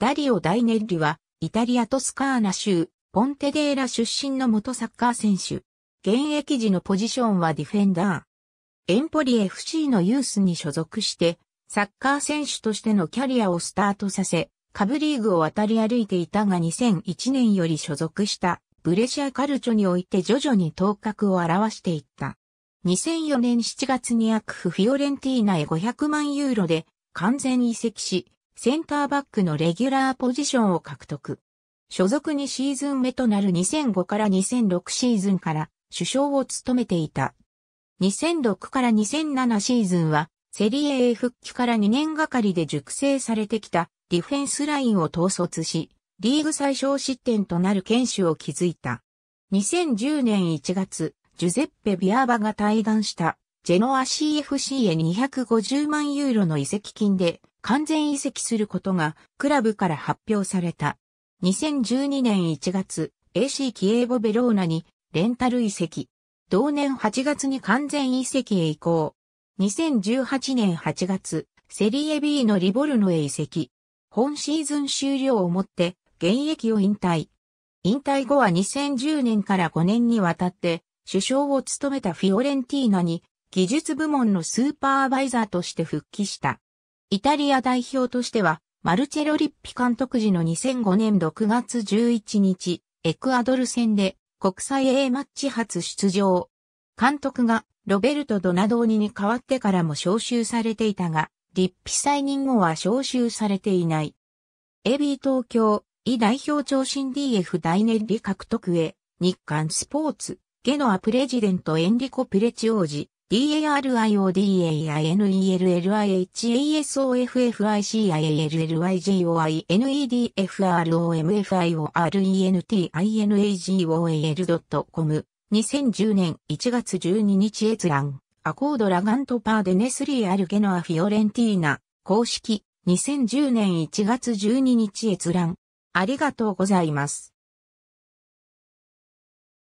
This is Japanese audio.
ダリオ・ダイネッリは、イタリアトスカーナ州、ポンテデーラ出身の元サッカー選手。現役時のポジションはディフェンダー。エンポリ FC のユースに所属して、サッカー選手としてのキャリアをスタートさせ、下部リーグを渡り歩いていたが2001年より所属したブレシアカルチョにおいて徐々に頭角を現していった。2004年7月にアクフ・フィオレンティーナへ500万ユーロで完全移籍し、センターバックのレギュラーポジションを獲得。所属2シーズン目となる2005から2006シーズンから首相を務めていた。2006から2007シーズンはセリエ A 復帰から2年がかりで熟成されてきたディフェンスラインを統率し、リーグ最小失点となる剣守を築いた。2010年1月、ジュゼッペ・ビアーバが対談したジェノア CFC へ250万ユーロの移籍金で完全移籍することがクラブから発表された。2012年1月、AC キエーボベローナにレンタル移籍。同年8月に完全移籍へ移行。2018年8月、セリエ B のリボルノへ移籍。本シーズン終了をもって現役を引退。引退後は2010年から5年にわたって首相を務めたフィオレンティーナに技術部門のスーパーバイザーとして復帰した。イタリア代表としては、マルチェロ・リッピ監督時の2005年6月11日、エクアドル戦で国際 A マッチ初出場。監督がロベルト・ドナドーニに代わってからも招集されていたが、リッピ再任後は招集されていない。AB 東京、E 代表長新 DF 大ネッリ獲得へ、日刊スポーツ、ゲノアプレジデントエンリコ・プレチ王子。d a r o l a i l i a l l s o f f i c i d f r o m f i o r e n a i l c o m 2010年1月12日閲覧。アコードラガントパーデネスリーアルゲノアフィオレンティーナ。公式。2010年1月12日閲覧。ありがとうございます。